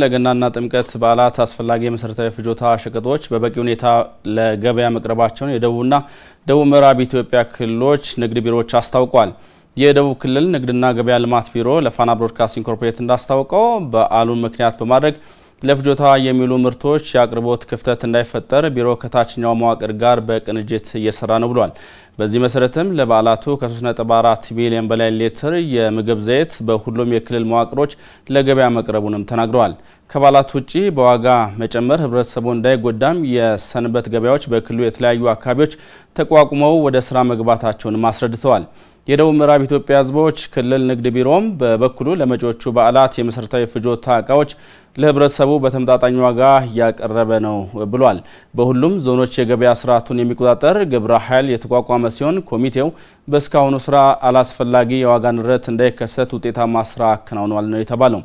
ለገናና ጥምቀት በዓላት አስፈላጊ የመሰረታዊ ፍጆታ ሸቀጦች በበቂ ሁኔታ ለገበያ መቅረባቸውን የደቡብና ደቡብ ምዕራብ ኢትዮጵያ ክልሎች ንግድ ቢሮዎች አስታውቋል። የደቡብ ክልል ንግድና ገበያ ልማት ቢሮ ለፋና ብሮድካስቲንግ ኮርፖሬት እንዳስታወቀው በዓሉን ምክንያት በማድረግ ለፍጆታ የሚውሉ ምርቶች የአቅርቦት ክፍተት እንዳይፈጠር ቢሮ ከታችኛው መዋቅር ጋር በቅንጅት እየሰራ ነው ብሏል። በዚህ መሰረትም ለበዓላቱ ከ3.4 ቢሊዮን በላይ ሊትር የምግብ ዘይት በሁሉም የክልል መዋቅሮች ለገበያ መቅረቡንም ተናግረዋል። ከበዓላት ውጪ በዋጋ መጨመር ህብረተሰቡ እንዳይጎዳም የሰንበት ገበያዎች በክልሉ የተለያዩ አካባቢዎች ተቋቁመው ወደ ስራ መግባታቸውንም አስረድተዋል። የደቡብ ምዕራብ ኢትዮጵያ ህዝቦች ክልል ንግድ ቢሮም በበኩሉ ለመጪዎቹ በዓላት የመሰረታዊ ፍጆታ እቃዎች ለህብረተሰቡ በተመጣጣኝ ዋጋ እያቀረበ ነው ብሏል። በሁሉም ዞኖች የገበያ ስርዓቱን የሚቆጣጠር ግብረ ኃይል የተቋቋመ reclamação, comitê በእስካሁኑ ስራ አላስፈላጊ የዋጋ ንረት እንዳይከሰት ውጤታማ ስራ አከናውኗል ነው የተባለው።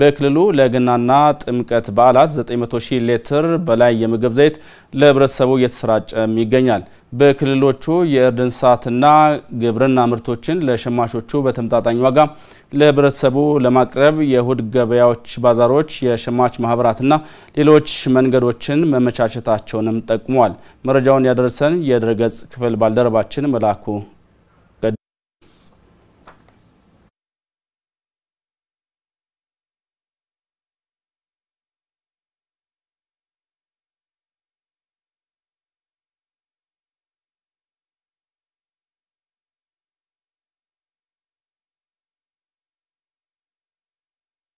በክልሉ ለገናና ጥምቀት በዓላት 900 ሺህ ሊትር በላይ የምግብ ዘይት ለህብረተሰቡ እየተሰራጨም ይገኛል። በክልሎቹ የእርድ እንስሳትና ግብርና ምርቶችን ለሸማቾቹ በተመጣጣኝ ዋጋ ለህብረተሰቡ ለማቅረብ የእሁድ ገበያዎች፣ ባዛሮች፣ የሸማች ማህበራትና ሌሎች መንገዶችን መመቻቸታቸውንም ጠቁመዋል። መረጃውን ያደረሰን የድረገጽ ክፍል ባልደረባችን መላኩ